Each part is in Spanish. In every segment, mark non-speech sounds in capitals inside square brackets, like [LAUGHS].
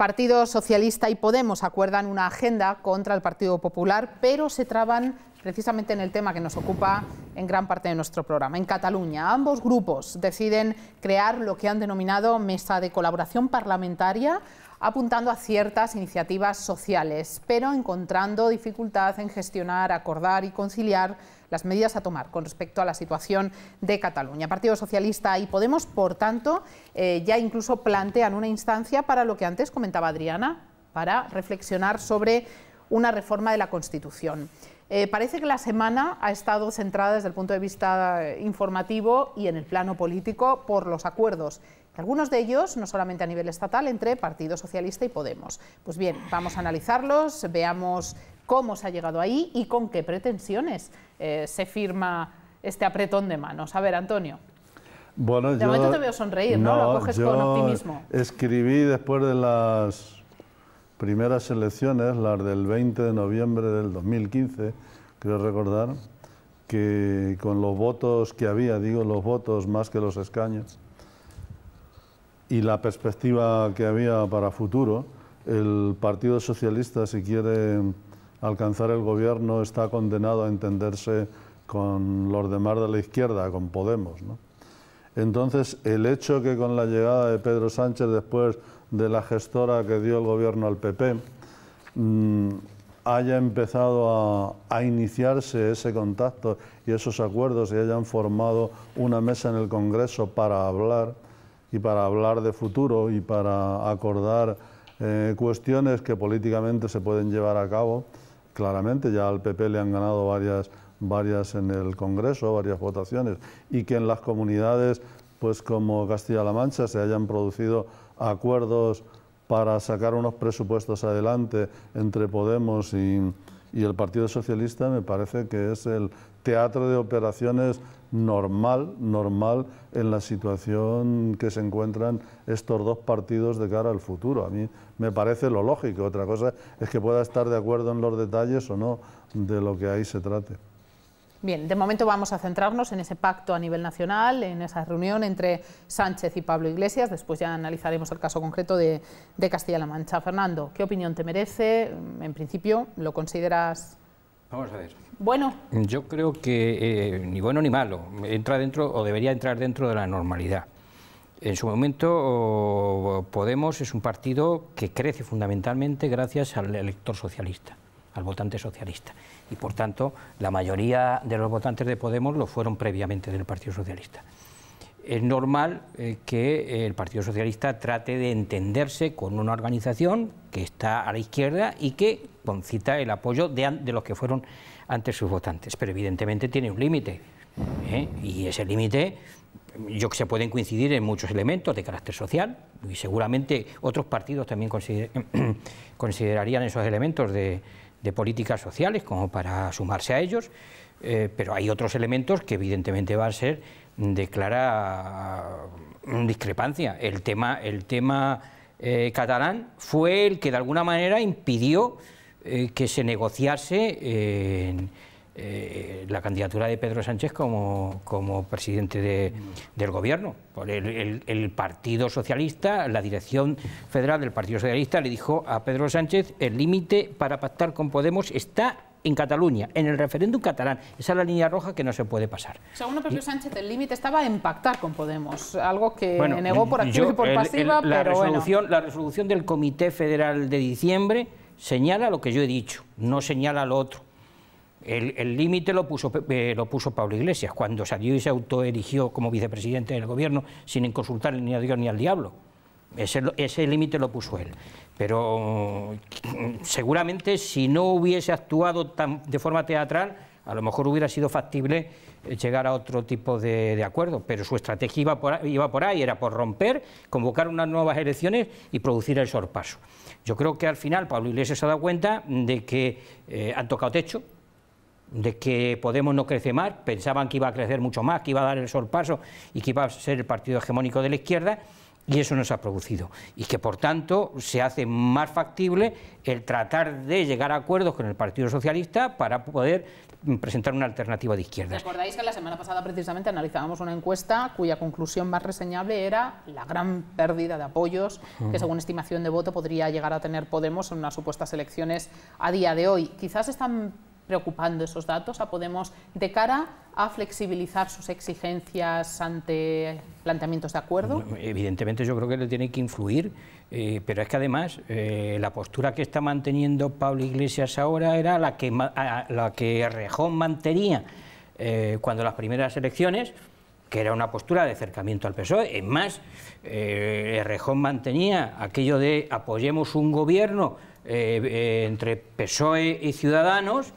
Partido Socialista y Podemos acuerdan una agenda contra el Partido Popular, pero se traban precisamente en el tema que nos ocupa en gran parte de nuestro programa, en Cataluña. Ambos grupos deciden crear lo que han denominado mesa de colaboración parlamentaria apuntando a ciertas iniciativas sociales, pero encontrando dificultad en gestionar, acordar y conciliar las medidas a tomar con respecto a la situación de Cataluña. Partido Socialista y Podemos, por tanto, eh, ya incluso plantean una instancia para lo que antes comentaba Adriana, para reflexionar sobre una reforma de la Constitución. Eh, parece que la semana ha estado centrada desde el punto de vista eh, informativo y en el plano político por los acuerdos algunos de ellos, no solamente a nivel estatal, entre Partido Socialista y Podemos. Pues bien, vamos a analizarlos, veamos cómo se ha llegado ahí y con qué pretensiones eh, se firma este apretón de manos. A ver, Antonio. Bueno, de momento te veo sonreír, ¿no? Lo coges con optimismo. Escribí después de las primeras elecciones, las del 20 de noviembre del 2015, creo recordar, que con los votos que había, digo los votos más que los escaños, y la perspectiva que había para futuro, el Partido Socialista, si quiere alcanzar el gobierno, está condenado a entenderse con los demás de la izquierda, con Podemos. Entonces, el hecho que con la llegada de Pedro Sánchez, después de la gestora que dio el gobierno al PP, mm, haya empezado a, a, iniciarse ese contacto y esos acuerdos y hayan formado una mesa en el Congreso para hablar, y para hablar de futuro y para acordar eh, cuestiones que políticamente se pueden llevar a cabo. Claramente ya al PP le han ganado varias, varias en el Congreso, varias votaciones, y que en las comunidades, pues como Castilla-La Mancha, se hayan producido acuerdos para sacar unos presupuestos adelante entre Podemos y el Partido Socialista, me parece que es el teatro de operaciones normal, normal en la situación que se encuentran estos dos partidos de cara al futuro. A mí me parece lo lógico. Otra cosa es que pueda estar de acuerdo en los detalles o no de lo que ahí se trate. Bien, de momento vamos a centrarnos en ese pacto a nivel nacional, en esa reunión entre Sánchez y Pablo Iglesias. Después ya analizaremos el caso concreto de, de Castilla-La Mancha. Fernando, ¿qué opinión te merece? En principio, ¿lo consideras Vamos a ver. Bueno. Yo creo que eh, ni bueno ni malo. Entra dentro o debería entrar dentro de la normalidad. En su momento Podemos es un partido que crece fundamentalmente gracias al elector socialista, al votante socialista. Y por tanto, la mayoría de los votantes de Podemos lo fueron previamente del Partido Socialista es normal eh, que el Partido Socialista trate de entenderse con una organización que está a la izquierda y que concita el apoyo de, los que fueron antes sus votantes. Pero evidentemente tiene un límite. ¿eh? Y ese límite, yo que se pueden coincidir en muchos elementos de carácter social y seguramente otros partidos también [CLEARS THROAT] considerarían esos elementos de, políticas sociales como para sumarse a ellos. Eh, pero hay otros elementos que evidentemente van a ser Declara mm, discrepancia. El tema, el tema eh, catalán fue el que de alguna manera impidió eh, que se negociase. Eh, en eh, la candidatura de Pedro Sánchez como, como presidente del gobierno. Por el, Partido Socialista, la dirección federal del Partido Socialista le dijo a Pedro Sánchez el límite para pactar con Podemos está en Cataluña, en el referéndum catalán. Esa es la línea roja que no se puede pasar. Según el Sánchez, el límite estaba en pactar con Podemos, algo que negó por activa y por pasiva, pero La resolución del Comité Federal de diciembre señala lo que yo he dicho, no señala lo otro. El límite lo, puso, eh, lo puso Pablo Iglesias, cuando salió y se autoerigió como vicepresidente del gobierno sin consultar ni a Dios ni al diablo. Ese límite lo puso él. Pero mm, seguramente si no hubiese actuado de forma teatral, a lo mejor hubiera sido factible eh, llegar a otro tipo de, acuerdo, pero su estrategia iba por, ahí, era por romper, convocar unas nuevas elecciones y producir el sorpaso. Yo creo que al final Pablo Iglesias se ha dado cuenta de que eh, han tocado techo, de que Podemos no crece más, pensaban que iba a crecer mucho más, que iba a dar el paso y que iba a ser el partido hegemónico de la izquierda, y eso no se ha producido. Y que, por tanto, se hace más factible el tratar de llegar a acuerdos con el Partido Socialista para poder presentar una alternativa de izquierda. Recordáis que la semana pasada precisamente analizábamos una encuesta cuya conclusión más reseñable era la gran pérdida de apoyos que según estimación de voto podría llegar a tener Podemos en unas supuestas elecciones a día de hoy. Quizás están preocupando esos datos a Podemos de cara a flexibilizar sus exigencias ante planteamientos de acuerdo? Evidentemente yo creo que le tiene que influir, eh, pero es que además eh, la postura que está manteniendo Pablo Iglesias ahora era la que, la que Rejón mantenía eh, cuando las primeras elecciones que era una postura de acercamiento al PSOE. Es más, Rejón mantenía aquello de apoyemos un gobierno entre PSOE y Ciudadanos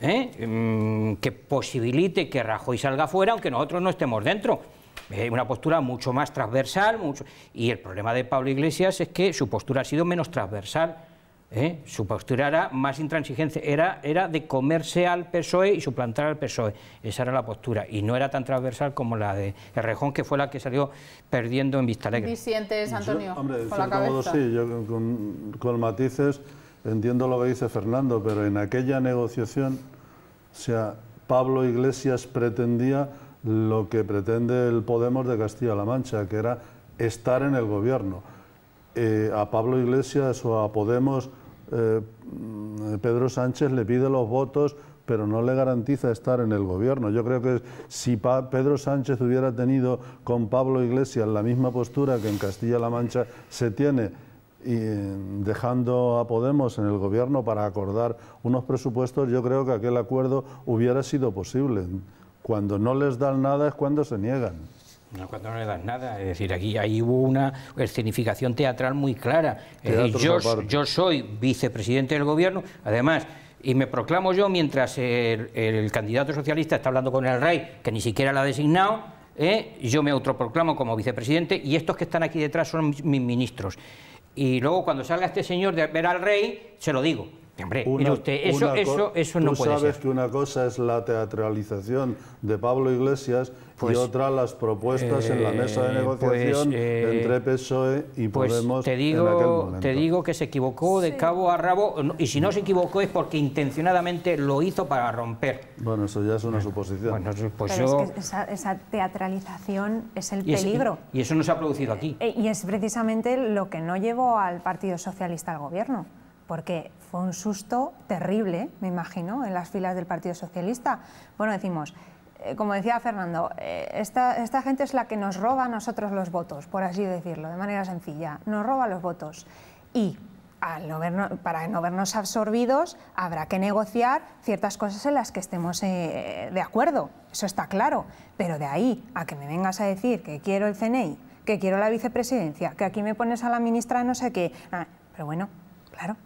¿eh? Mm, que posibilite que Rajoy salga fuera, aunque nosotros no estemos dentro. Eh, una postura mucho más transversal. Mucho... Y el problema de Pablo Iglesias es que su postura ha sido menos transversal. ¿eh? Su postura era más intransigente, era, era de comerse al PSOE y suplantar al PSOE. Esa era la postura. Y no era tan transversal como la de Rejón, que fue la que salió perdiendo en Vista Alegre. sientes Antonio? con la cabeza. sí, con, con matices entiendo lo que dice Fernando, pero en aquella negociación, o sea, Pablo Iglesias pretendía lo que pretende el Podemos de Castilla-La Mancha, que era estar en el gobierno. Eh, a Pablo Iglesias o a Podemos, eh, Pedro Sánchez le pide los votos, pero no le garantiza estar en el gobierno. Yo creo que si Pedro Sánchez hubiera tenido con Pablo Iglesias la misma postura que en Castilla-La Mancha se tiene, y dejando a Podemos en el gobierno para acordar unos presupuestos, yo creo que aquel acuerdo hubiera sido posible. Cuando no les dan nada es cuando se niegan. cuando no les das nada. Es decir, aquí ahí hubo una escenificación teatral muy clara. yo, soy vicepresidente del gobierno, además, y me proclamo yo mientras el, candidato socialista está hablando con el rey, que ni siquiera la ha designado, ¿eh? yo me autoproclamo como vicepresidente y estos que están aquí detrás son mis ministros y luego cuando salga este señor de ver al rey, se lo digo. Hombre, usted, eso, eso, eso, no tú sabes que una cosa es la teatralización de Pablo Iglesias y pues, otra las propuestas en la mesa de eh, pues, negociación eh, entre PSOE y pues Podemos te digo, Te digo que se equivocó de cabo a rabo, y si no se equivocó es porque intencionadamente lo hizo para romper. Bueno, eso ya es una suposición. Pues esa, teatralización es el peligro. y eso no se ha producido aquí. Eh, y es precisamente lo que no llevó al Partido Socialista al gobierno, porque fue un susto terrible, me imagino, en las filas del Partido Socialista. Bueno, decimos, eh, como decía Fernando, eh, esta, gente es la que nos roba a nosotros los votos, por así decirlo, de manera sencilla. Nos roba los votos. Y al no para no vernos absorbidos, habrá que negociar ciertas cosas en las que estemos eh, de acuerdo. Eso está claro. Pero de ahí a que me vengas a decir que quiero el CNI, que quiero la vicepresidencia, que aquí me pones a la ministra no sé qué. Ah, pero bueno, claro,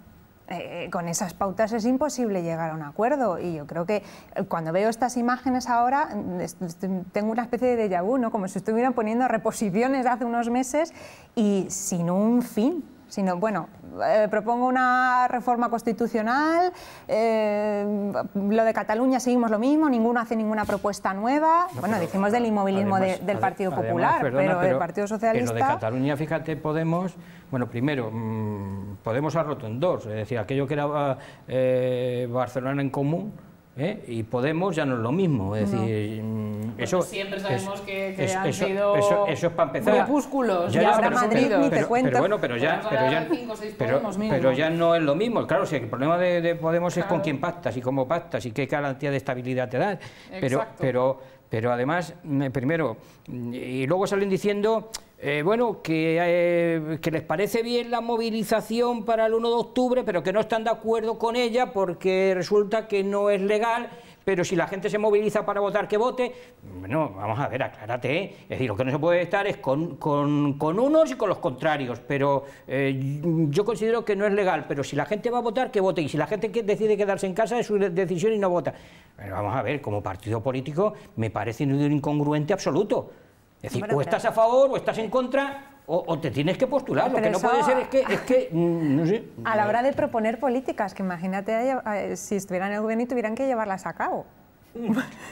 eh, con esas pautas es imposible llegar a un acuerdo. Y yo creo que eh, cuando veo estas imágenes ahora, mm, tengo una especie de déjà vu, ¿no? como si estuvieran poniendo reposiciones hace unos meses y sin un fin sino, bueno, eh, propongo una reforma constitucional, lo de Cataluña seguimos lo mismo, ninguno hace ninguna propuesta nueva. bueno, decimos del inmovilismo del Partido Popular, pero, Partido Socialista... En lo de Cataluña, fíjate, Podemos, bueno, primero, mm, Podemos ha roto en dos, es decir, aquello que era eh, Barcelona en común, ¿eh? y Podemos ya no es lo mismo. Es decir, mm, pues eso, siempre sabemos que, sido eso, es para empezar. Madrid pero, ni te Pero, bueno, pero ya, pero pero, ya no es lo mismo. Claro, el problema de, Podemos es con quién pactas y cómo pactas y qué garantía de estabilidad te das. Pero, pero, pero además, mm, primero, mm, y luego salen diciendo eh, bueno, eh, que, les parece bien la movilización para el 1 de octubre, pero que no están de acuerdo con ella porque resulta que no es legal, pero si la gente se moviliza para votar, que vote. Bueno, vamos a ver, aclárate. ¿eh? Es decir, lo que no se puede estar es con, con unos y con los contrarios, pero yo considero que no es legal, pero si la gente va a votar, que vote, y si la gente decide quedarse en casa es su decisión y no vota. Bueno, vamos a ver, como partido político me parece un incongruente absoluto. Es decir, o estás a favor o estás en contra o, te tienes que postular. Lo que no puede ser es que, [LAUGHS] mm, A la hora de proponer políticas, que imagínate eh, si estuvieran en el gobierno y tuvieran que llevarlas a cabo.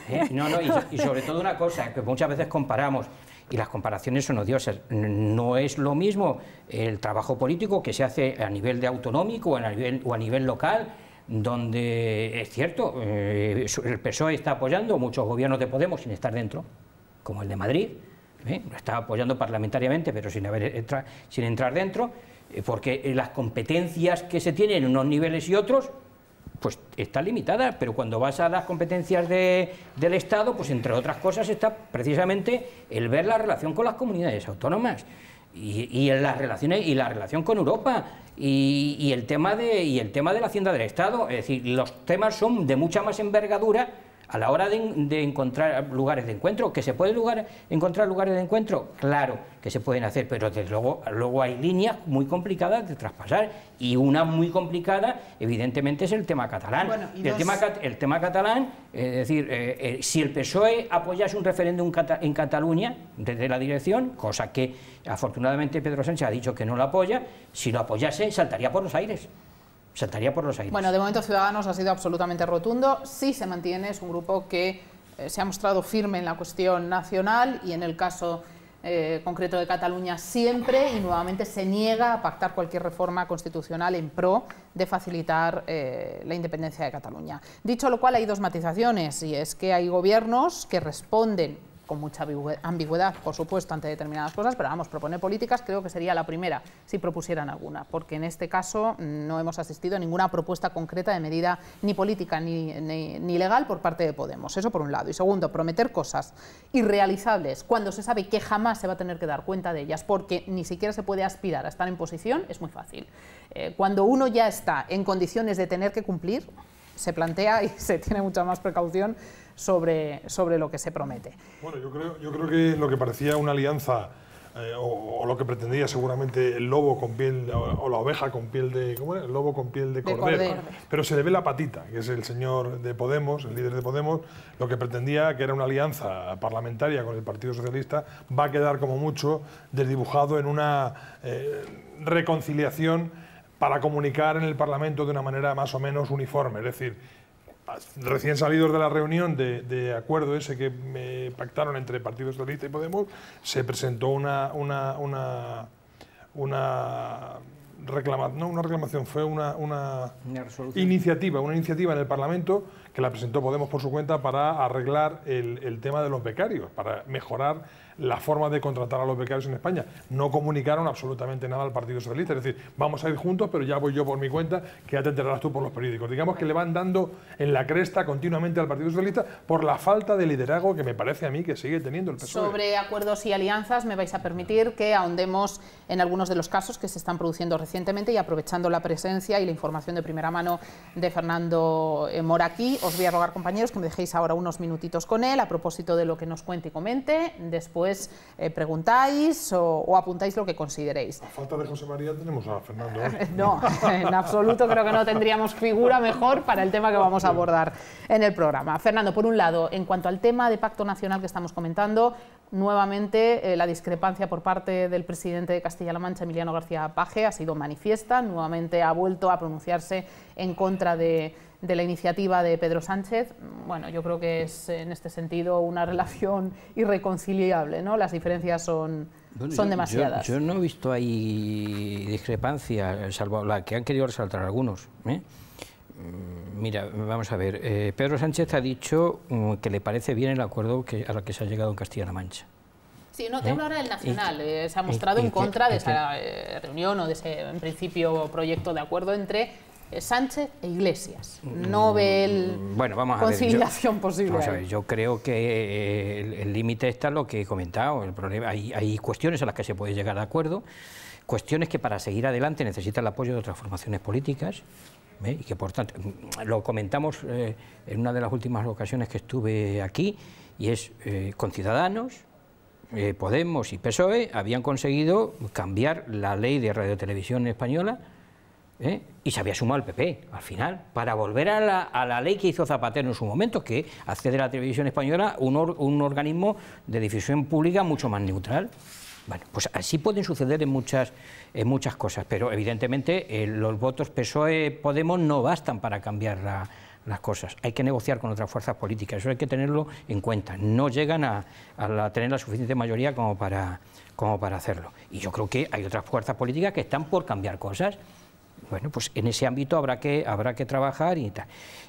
Eh, no, no, y, sobre todo una cosa, que muchas veces comparamos, y las comparaciones son odiosas, no es lo mismo el trabajo político que se hace a nivel de autonómico o a nivel, local, donde es cierto, eh, el PSOE está apoyando muchos gobiernos de Podemos sin estar dentro, como el de Madrid, ¿eh? está apoyando parlamentariamente, pero sin, sin entrar dentro, eh, porque eh, las competencias que se tienen en unos niveles y otros, pues están limitadas, pero cuando vas a las competencias de, del Estado, pues entre otras cosas está precisamente el ver la relación con las comunidades autónomas. Y, en las relaciones y la relación con Europa y, y, el tema de y el tema de la hacienda del Estado es decir los temas son de mucha más envergadura a la hora de, encontrar lugares de encuentro, que se puede lugar, encontrar lugares de encuentro, claro que se pueden hacer, pero desde luego, luego hay líneas muy complicadas de traspasar y una muy complicada, evidentemente, es el tema catalán. el, tema, catalán, es decir, eh, eh, si el PSOE apoyase un referéndum en Cataluña desde la dirección, cosa que afortunadamente Pedro Sánchez ha dicho que no lo apoya, si lo apoyase saltaría por los aires sentaría por los aires. Bueno, de momento Ciudadanos ha sido absolutamente rotundo. Sí se mantiene, es un grupo que eh, se ha mostrado firme en la cuestión nacional y en el caso eh, concreto de Cataluña siempre y nuevamente se niega a pactar cualquier reforma constitucional en pro de facilitar eh, la independencia de Cataluña. Dicho lo cual, hay dos matizaciones y es que hay gobiernos que responden con mucha ambigüedad, por supuesto, ante determinadas cosas, pero vamos, proponer políticas creo que sería la primera, si propusieran alguna, porque en este caso no hemos asistido a ninguna propuesta concreta de medida ni política ni, legal por parte de Podemos, eso por un lado. Y segundo, prometer cosas irrealizables cuando se sabe que jamás se va a tener que dar cuenta de ellas, porque ni siquiera se puede aspirar a estar en posición, es muy fácil. Eh, cuando uno ya está en condiciones de tener que cumplir, se plantea y [LAUGHS] se tiene mucha más precaución sobre, sobre lo que se promete. Bueno, yo creo, yo creo que lo que parecía una alianza eh, o, lo que pretendía seguramente el lobo con piel o, la oveja con piel de ¿cómo era? el lobo con piel de cordero. pero se le ve la patita que es el señor de Podemos el líder de Podemos lo que pretendía que era una alianza parlamentaria con el Partido Socialista va a quedar como mucho desdibujado en una eh, reconciliación para comunicar en el Parlamento de una manera más o menos uniforme. Es decir, recién salidos de la reunión de, acuerdo ese que me eh, pactaron entre Partido Socialista y Podemos, se presentó una, una, una, reclamación, no una reclamación, fue una, iniciativa, una iniciativa en el Parlamento que la presentó Podemos por su cuenta para arreglar el, el tema de los becarios, para mejorar la forma de contratar a los becarios en España. No comunicaron absolutamente nada al Partido Socialista. Es decir, vamos a ir juntos, pero ya voy yo por mi cuenta, que ya te enterarás tú por los periódicos. Digamos que le van dando en la cresta continuamente al Partido Socialista por la falta de liderazgo que me parece a mí que sigue teniendo el PSOE. Sobre acuerdos y alianzas, me vais a permitir que ahondemos en algunos de los casos que se están produciendo recientemente y aprovechando la presencia y la información de primera mano de Fernando eh, aquí, Os voy a rogar, compañeros, que me dejéis ahora unos minutitos con él a propósito de lo que nos cuente y comente. Después eh, preguntáis o, apuntáis lo que consideréis. A falta de José María tenemos a Fernando. ¿eh? [LAUGHS] no, en absoluto creo que no tendríamos figura mejor para el tema que vamos a abordar en el programa. Fernando, por un lado, en cuanto al tema de Pacto Nacional que estamos comentando, nuevamente eh, la discrepancia por parte del presidente de Castilla-La Mancha, Emiliano García Paje, ha sido manifiesta, nuevamente ha vuelto a pronunciarse en contra de de la iniciativa de Pedro Sánchez, bueno, yo creo que es en este sentido una relación irreconciliable, ¿no? Las diferencias son, son demasiadas. Yo, no he visto ahí discrepancia, salvo la que han querido resaltar algunos. ¿eh? Mm, mira, vamos a ver, eh, Pedro Sánchez ha dicho mm, que le parece bien el acuerdo que, a lo que se ha llegado en Castilla-La Mancha. Sí, no, te ¿Eh? del Nacional. se ha mostrado en contra de esa reunión o de ese, en principio, proyecto de acuerdo entre eh, Sánchez e Iglesias. Mm, no ve mm, bueno, vamos conciliación a posible. yo creo que eh, el límite está lo que he comentado. El problema, hay, cuestiones a las que se puede llegar de acuerdo, cuestiones que para seguir adelante necesitan el apoyo de otras formaciones políticas. ¿eh? Y que por tanto, mm, lo comentamos en una de las últimas ocasiones que estuve aquí, y es con Ciudadanos, Podemos y PSOE habían conseguido cambiar la ley de radiotelevisión española ¿eh? y se había sumado al PP al final, para volver a la, ley que hizo Zapatero en su momento, que hace de la televisión española un, un organismo de difusión pública mucho más neutral. Bueno, pues así pueden suceder en muchas, muchas cosas, pero evidentemente eh, los votos PSOE-Podemos no bastan para cambiar las cosas. Hay que negociar con otras fuerzas políticas, eso hay que tenerlo en cuenta. No llegan a, tener la suficiente mayoría como para, como para hacerlo. Y yo creo que hay otras fuerzas políticas que están por cambiar cosas bueno, pues en ese ámbito habrá que, habrá que trabajar y tal.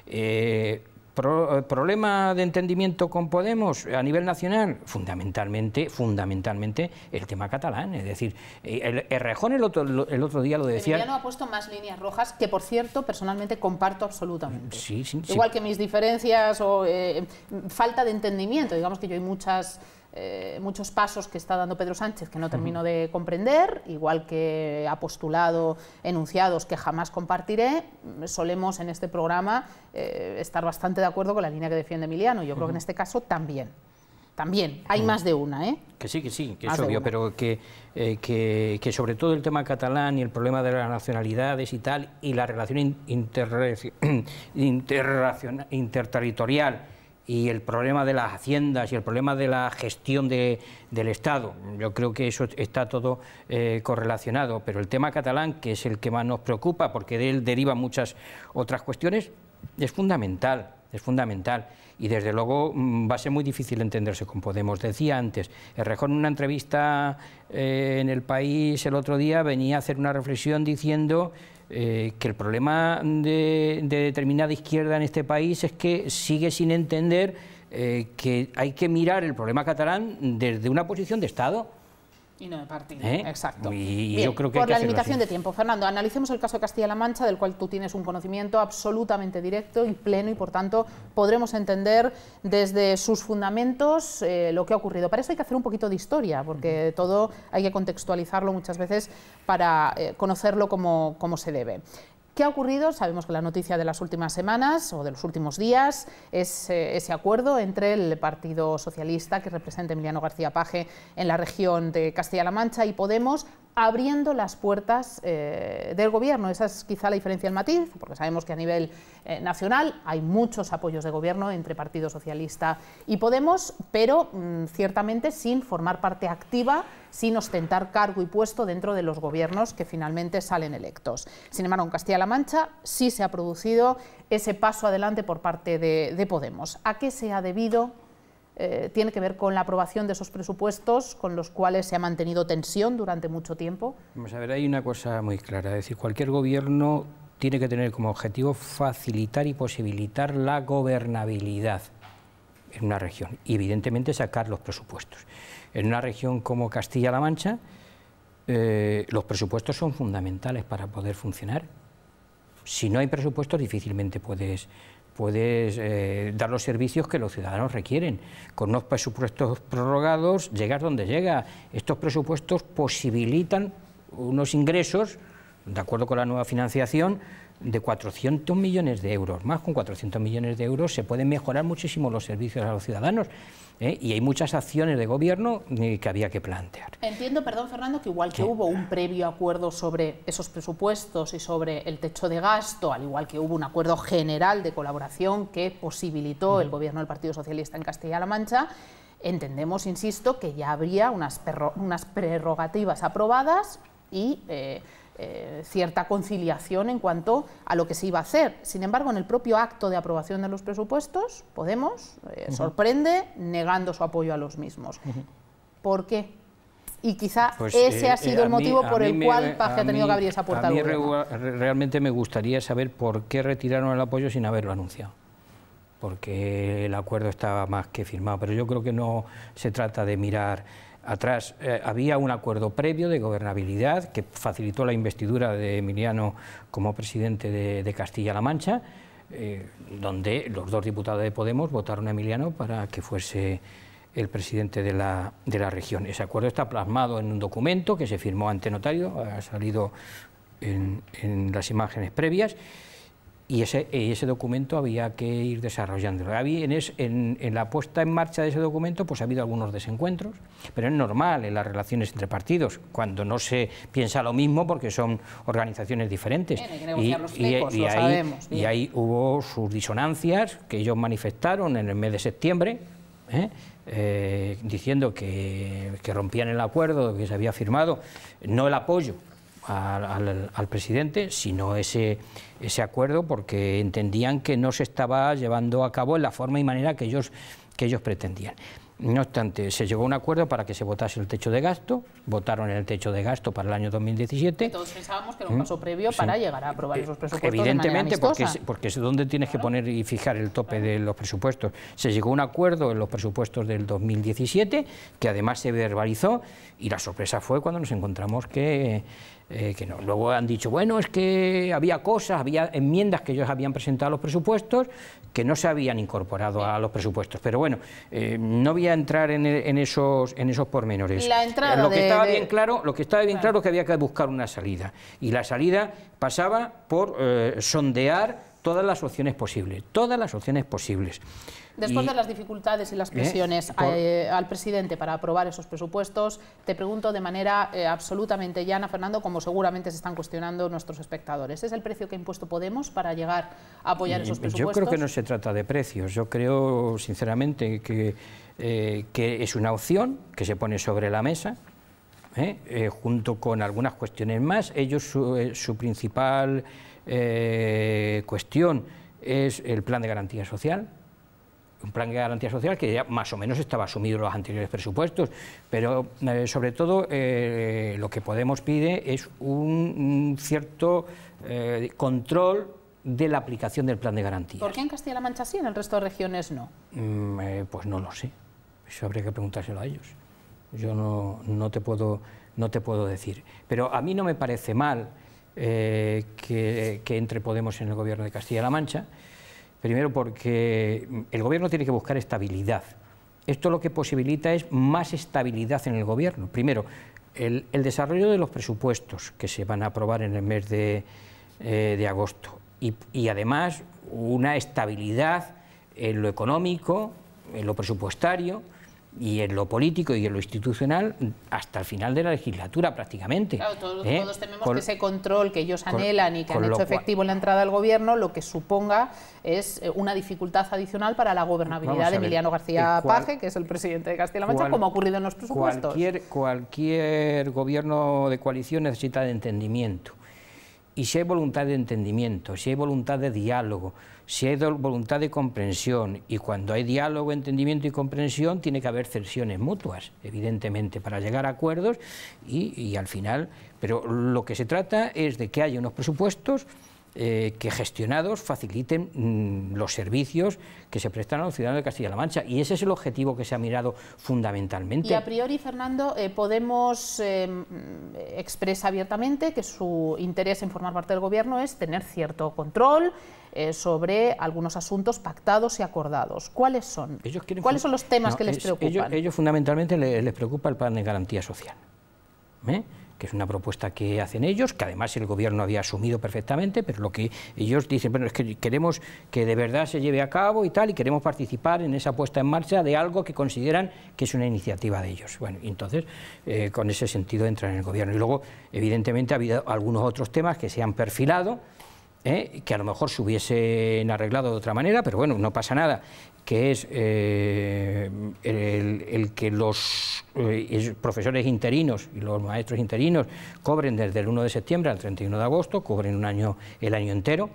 Eh, ¿Problema de entendimiento con Podemos a nivel nacional? Fundamentalmente, fundamentalmente el tema catalán. Es decir, eh, el, Rejón el otro, el otro día lo decía... ya no ha puesto más líneas rojas, que por cierto, personalmente comparto absolutamente. Sí, sí, Igual que mis diferencias o eh, falta de entendimiento. Digamos que yo hay muchas eh, muchos pasos que está dando Pedro Sánchez que no termino de comprender, igual que ha postulado enunciados que jamás compartiré, solemos en este programa eh, estar bastante de acuerdo con la línea que defiende Emiliano. Yo creo que en este caso también. También, hay más de una, ¿eh? Que sí, que sí, que es obvio, pero eh, que, que, sobre todo el tema catalán y el problema de las nacionalidades y tal, y la relación [CLEARS THROAT] interterritorial y el problema de las haciendas y el problema de la gestión de, del Estado. Yo creo que eso está todo eh, correlacionado, pero el tema catalán, que es el que más nos preocupa, porque de él deriva muchas otras cuestiones, es fundamental, es fundamental. Y desde luego mm, va a ser muy difícil entenderse con Podemos. Decía antes, Errejón en una entrevista eh, en El País el otro día venía a hacer una reflexión diciendo eh, que el problema de, determinada izquierda en este país es que sigue sin entender eh, que hay que mirar el problema catalán desde una posición de Estado y no de partido, ¿Eh? exacto. por la limitación de tiempo. Fernando, analicemos el caso de Castilla-La Mancha, del cual tú tienes un conocimiento absolutamente directo y pleno, y por tanto podremos entender desde sus fundamentos eh, lo que ha ocurrido. Para eso hay que hacer un poquito de historia, porque todo hay que contextualizarlo muchas veces para eh, conocerlo como, como se debe. ¿Qué ha ocurrido? Sabemos que la noticia de las últimas semanas o de los últimos días es eh, ese acuerdo entre el Partido Socialista que representa Emiliano García Paje en la región de Castilla-La Mancha y Podemos abriendo las puertas eh, del gobierno. Esa es quizá la diferencia del matiz, porque sabemos que a nivel eh, nacional hay muchos apoyos de gobierno entre Partido Socialista y Podemos, pero mm, ciertamente sin formar parte activa, sin ostentar cargo y puesto dentro de los gobiernos que finalmente salen electos. Sin embargo, en Castilla-La Mancha sí se ha producido ese paso adelante por parte de Podemos. ¿A qué se ha debido? Eh, tiene que ver con la aprobación de esos presupuestos con los cuales se ha mantenido tensión durante mucho tiempo. Vamos a ver, hay una cosa muy clara, es decir, cualquier gobierno tiene que tener como objetivo facilitar y posibilitar la gobernabilidad en una región y evidentemente sacar los presupuestos. En una región como Castilla-La Mancha, eh, los presupuestos son fundamentales para poder funcionar. Si no hay presupuestos, difícilmente puedes puedes eh, dar los servicios que los ciudadanos requieren. Con unos presupuestos prorrogados llegas donde llega. Estos presupuestos posibilitan unos ingresos, de acuerdo con la nueva financiación, de 400 millones de euros. Más con 400 millones de euros se pueden mejorar muchísimo los servicios a los ciudadanos. ¿eh? y hay muchas acciones de gobierno eh, que había que plantear. Entiendo, perdón Fernando, que igual que hubo un previo acuerdo sobre esos presupuestos y sobre el techo de gasto, al igual que hubo un acuerdo general de colaboración que posibilitó el mm. gobierno del Partido Socialista en Castilla-La Mancha, entendemos, insisto, que ya habría unas, unas prerrogativas aprobadas y... Eh, eh, cierta conciliación en cuanto a lo que se iba a hacer. Sin embargo, en el propio acto de aprobación de los presupuestos, Podemos eh, sorprende negando su apoyo a los mismos. ¿Por qué? Y quizá pues, ese eh, ha sido el motivo por el cual Paje ha tenido que abrir esa puerta. A mí realmente me gustaría saber por qué retiraron el apoyo sin haberlo anunciado porque el acuerdo estaba más que firmado, pero yo creo que no se trata de mirar atrás eh, había un acuerdo previo de gobernabilidad que facilitó la investidura de Emiliano como presidente de, Castilla-La Mancha, eh, donde los dos diputados de Podemos votaron a Emiliano para que fuese el presidente de la, región. Ese acuerdo está plasmado en un documento que se firmó ante notario, ha salido en las imágenes previas. Y ese, ese, documento había que ir desarrollándolo. En, la puesta en marcha de ese documento pues ha habido algunos desencuentros, pero es normal en las relaciones entre partidos, cuando no se piensa lo mismo porque son organizaciones diferentes. y, ahí, hubo sus disonancias que ellos manifestaron en el mes de septiembre. ¿eh? Eh, diciendo que rompían el acuerdo que se había firmado, no el apoyo al, presidente, sino ese, ese acuerdo, porque entendían que no se estaba llevando a cabo en la forma y manera que ellos, que ellos pretendían. No obstante, se llegó a un acuerdo para que se votase el techo de gasto, votaron el techo de gasto para el año 2017. Entonces pensábamos que era un ¿Mm? paso previo para llegar a aprobar esos presupuestos. Evidentemente, porque, es, porque es donde tienes que poner y fijar el tope de los presupuestos. Se llegó a un acuerdo en los presupuestos del 2017, que además se verbalizó, y la sorpresa fue cuando nos encontramos que eh, que no. Luego han dicho, bueno, es que había cosas, había enmiendas que ellos habían presentado a los presupuestos que no se habían incorporado a los presupuestos. Pero bueno, eh, no voy a entrar en, esos, en esos pormenores. lo, que estaba bien claro, lo que estaba bien claro. es que había que buscar una salida. Y la salida pasaba por eh, sondear todas las opciones posibles, todas las opciones posibles. Después de las dificultades y las ¿eh? presiones eh, al presidente para aprobar esos presupuestos, te pregunto de manera eh, absolutamente llana, Fernando, como seguramente se están cuestionando nuestros espectadores. ¿Es el precio que ha impuesto Podemos para llegar a apoyar esos presupuestos? Yo creo que no se trata de precios. Yo creo, sinceramente, que, que es una opción que se pone sobre la mesa. junto con algunas cuestiones más. Ellos, su, su principal cuestión es el plan de garantía social, un plan de garantía social que ya más o menos estaba asumido en los anteriores presupuestos, pero eh, sobre todo eh, lo que Podemos pide es un, cierto eh, control de la aplicación del plan de garantía. ¿Por qué en Castilla-La Mancha sí, en el resto de regiones no? Mm, pues no lo sé, eso habría que preguntárselo a ellos. Yo no, te puedo, no te puedo decir. Pero a mí no me parece mal que, que entre Podemos en el gobierno de Castilla-La Mancha. Primero porque mm, el gobierno tiene que buscar estabilidad. Esto lo que posibilita es más estabilidad en el gobierno. Primero, el, desarrollo de los presupuestos que se van a aprobar en el mes de, eh, agosto. y además una estabilidad en lo económico, en lo presupuestario, y en lo político y en lo institucional hasta el final de la legislatura prácticamente. Claro, todos, ¿eh? tenemos que ese control que ellos anhelan y que han hecho efectivo en la entrada al gobierno lo que suponga es eh, una dificultad adicional para la gobernabilidad de Emiliano eh, García Page, Paje, que es el presidente de Castilla-La Mancha, como ha ocurrido en los presupuestos. cualquier gobierno de coalición necesita de entendimiento. Y si hay voluntad de entendimiento, si hay voluntad de diálogo, si hay voluntad de comprensión, y cuando hay diálogo, entendimiento y comprensión, tiene que haber cesiones mutuas, evidentemente, para llegar a acuerdos y, y al final. Pero lo que se trata es de que haya unos presupuestos eh, que gestionados faciliten mm, los servicios que se prestan a los ciudadanos de Castilla-La Mancha. Y ese es el objetivo que se ha mirado fundamentalmente. Y a priori, Fernando, eh, Podemos eh, expresar abiertamente que su interés en formar parte del Gobierno es tener cierto control sobre algunos asuntos pactados y acordados. ¿Cuáles son? ¿Cuáles son los temas que les preocupan? Ellos, ellos fundamentalmente les, les, preocupa el plan de garantía social que es una propuesta que hacen ellos, que además el gobierno había asumido perfectamente, pero lo que ellos dicen, bueno, es que queremos que de verdad se lleve a cabo y tal, y queremos participar en esa puesta en marcha de algo que consideran que es una iniciativa de ellos. Bueno, entonces, eh, con ese sentido entran en el gobierno. Y luego, evidentemente, ha habido algunos otros temas que se han perfilado, ¿eh? que a lo mejor se hubiesen arreglado de otra manera, pero bueno, no pasa nada que es eh, el, que los eh, profesores interinos y los maestros interinos cobren desde el 1 de septiembre al 31 de agosto, cobren un año, el año entero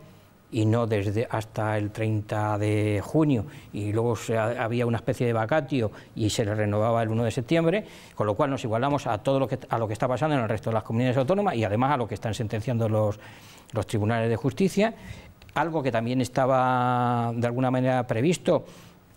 y no desde hasta el 30 de junio y luego había una especie de vacatio y se le renovaba el 1 de septiembre, con lo cual nos igualamos a todo lo que, a lo que está pasando en el resto de las comunidades autónomas y además a lo que están sentenciando los, los tribunales de justicia, algo que también estaba de alguna manera previsto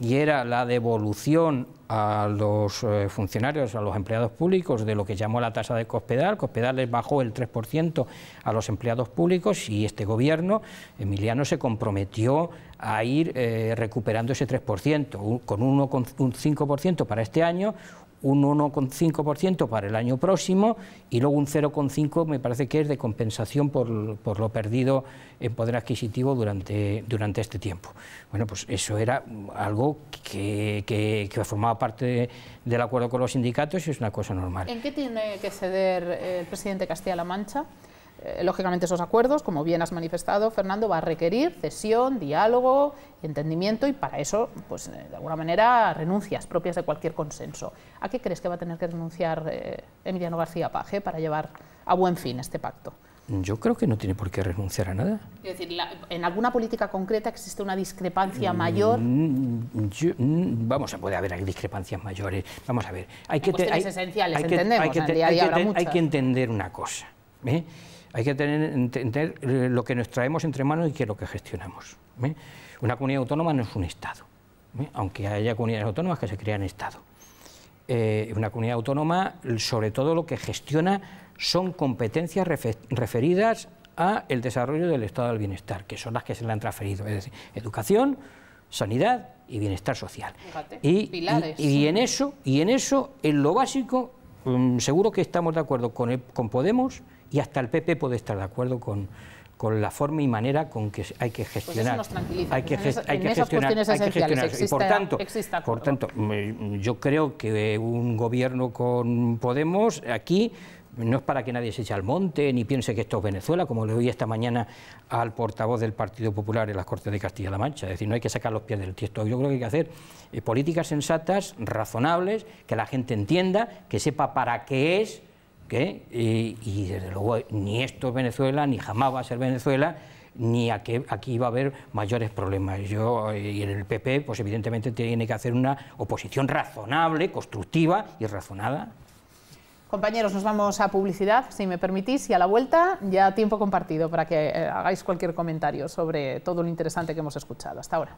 y era la devolución a los eh, funcionarios, a los empleados públicos, de lo que llamó la tasa de Cospedal. Cospedal les bajó el 3% a los empleados públicos y este gobierno, Emiliano, se comprometió a ir eh, recuperando ese 3%, con un, 5% para este año, un 1,5% para el año próximo y luego un 0,5% me parece que es de compensación por, por, lo perdido en poder adquisitivo durante, durante este tiempo. Bueno, pues eso era algo que, que, formaba parte del acuerdo con los sindicatos y es una cosa normal. ¿En qué tiene que ceder el presidente Castilla-La Mancha? Eh, lógicamente esos acuerdos, como bien has manifestado, Fernando, va a requerir cesión, diálogo, entendimiento y para eso, pues eh, de alguna manera, renuncias propias de cualquier consenso. ¿A qué crees que va a tener que renunciar eh, Emiliano García Paje para llevar a buen fin este pacto? Yo creo que no tiene por qué renunciar a nada. Es decir, ¿en alguna política concreta existe una discrepancia mayor? Vamos mm, mm, a mm, vamos, puede haber discrepancias mayores. Vamos a ver, hay que... Hay, esenciales, entendemos, hay, que, hay entender una cosa. Hay que tener, entender eh, lo que nos traemos entre manos y que es lo que gestionamos. ¿eh? Una comunidad autónoma no es un Estado, ¿eh? aunque haya comunidades autónomas que se crean Estado. una comunidad autónoma, sobre todo lo que gestiona, son competencias referidas a el desarrollo del estado del bienestar, que son las que se le han transferido, es decir, educación, sanidad y bienestar social. y, en eso, y en eso, en lo básico, mm, seguro que estamos de acuerdo con, con Podemos y hasta el PP puede estar de acuerdo con, con la forma y manera con que hay que pues gestionar. eso hay que, gestionar, hay que gestionar. y por tanto, por tanto, yo creo que un gobierno con Podemos aquí no es para que nadie se eche al monte ni piense que esto es Venezuela, como le oí esta mañana al portavoz del Partido Popular en las Cortes de Castilla-La Mancha. Es decir, no hay que sacar los pies del tiesto. Yo creo que hay que hacer eh, políticas sensatas, razonables, que la gente entienda, que sepa para qué es eh, y, desde luego eh, ni esto es Venezuela, ni jamás va a ser Venezuela, ni aquí, aquí va a haber mayores problemas. Yo eh, y el PP, pues evidentemente tiene que hacer una oposición razonable, constructiva y razonada. Compañeros, nos vamos a publicidad, si me permitís, y a la vuelta ya tiempo compartido para que hagáis cualquier comentario sobre todo lo interesante que hemos escuchado. Hasta ahora.